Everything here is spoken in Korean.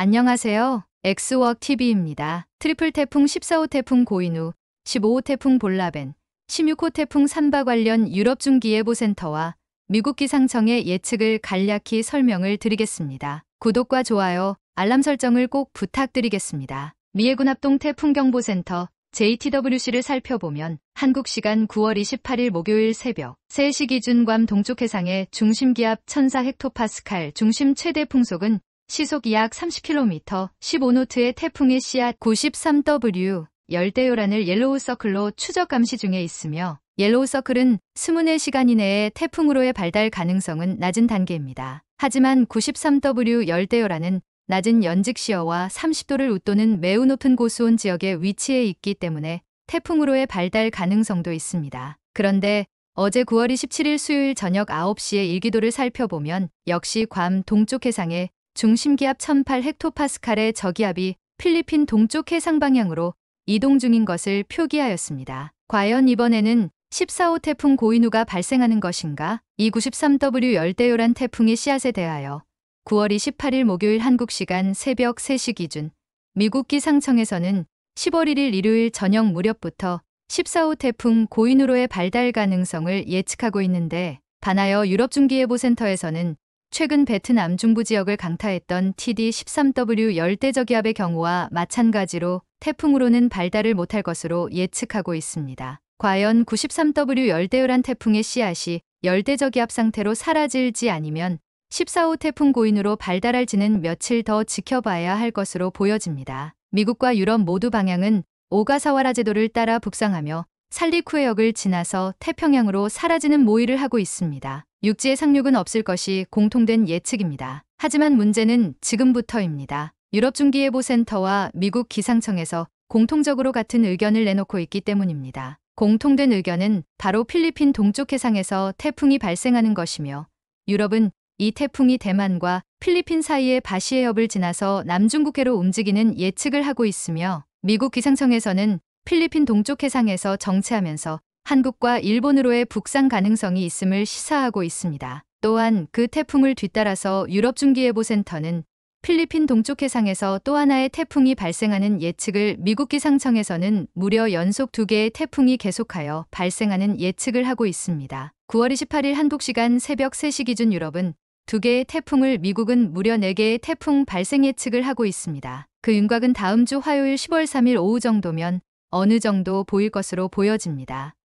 안녕하세요. 엑스워크 TV입니다. 트리플 태풍 14호 태풍 고인우, 15호 태풍 볼라벤, 16호 태풍 산바 관련 유럽 중기예보센터와 미국 기상청의 예측을 간략히 설명을 드리겠습니다. 구독과 좋아요, 알람 설정을 꼭 부탁드리겠습니다. 미해군 합동 태풍경보센터 JTWC를 살펴보면 한국 시간 9월 28일 목요일 새벽 3시 기준 괌 동쪽 해상의 중심기압 1004헥토파스칼 중심 최대 풍속은 시속 약 30km, 15노트의 태풍의 씨앗 93W, 열대요란을 옐로우 서클로 추적 감시 중에 있으며 옐로우 서클은 24시간 이내에 태풍으로의 발달 가능성은 낮은 단계입니다. 하지만 93W 열대요란은 낮은 연직시어와 30도를 웃도는 매우 높은 고수온 지역에 위치해 있기 때문에 태풍으로의 발달 가능성도 있습니다. 그런데 어제 9월 27일 수요일 저녁 9시에 일기도를 살펴보면 역시 괌 동쪽 해상에 중심기압 1008헥토파스칼의 저기압이 필리핀 동쪽 해상 방향으로 이동 중인 것을 표기하였습니다. 과연 이번에는 14호 태풍 고인우가 발생하는 것인가? 293W 열대요란 태풍의 씨앗에 대하여 9월 28일 목요일 한국 시간 새벽 3시 기준 미국 기상청에서는 10월 1일 일요일 저녁 무렵부터 14호 태풍 고인우로의 발달 가능성을 예측하고 있는데 반하여 유럽중기예보센터에서는 최근 베트남 중부 지역을 강타했던 TD-13W 열대저기압의 경우와 마찬가지로 태풍으로는 발달을 못할 것으로 예측하고 있습니다. 과연 93W 열대요란 태풍의 씨앗이 열대저기압 상태로 사라질지 아니면 14호 태풍 고인으로 발달할지는 며칠 더 지켜봐야 할 것으로 보여집니다. 미국과 유럽 모두 방향은 오가사와라 제도를 따라 북상하며 살리쿠의 역을 지나서 태평양으로 사라지는 모의를 하고 있습니다. 육지의 상륙은 없을 것이 공통된 예측입니다. 하지만 문제는 지금부터입니다. 유럽 중기예보센터와 미국 기상청에서 공통적으로 같은 의견을 내놓고 있기 때문입니다. 공통된 의견은 바로 필리핀 동쪽 해상에서 태풍이 발생하는 것이며 유럽은 이 태풍이 대만과 필리핀 사이의 바시해협을 지나서 남중국해로 움직이는 예측을 하고 있으며 미국 기상청에서는 필리핀 동쪽 해상에서 정체하면서 한국과 일본으로의 북상 가능성이 있음을 시사하고 있습니다. 또한 그 태풍을 뒤따라서 유럽 중기예보센터는 필리핀 동쪽 해상에서 또 하나의 태풍이 발생하는 예측을 미국 기상청에서는 무려 연속 두 개의 태풍이 계속하여 발생하는 예측을 하고 있습니다. 9월 28일 한국 시간 새벽 3시 기준 유럽은 두 개의 태풍을 미국은 무려 네 개의 태풍 발생 예측을 하고 있습니다. 그 윤곽은 다음 주 화요일 10월 3일 오후 정도면 어느 정도 보일 것으로 보여집니다.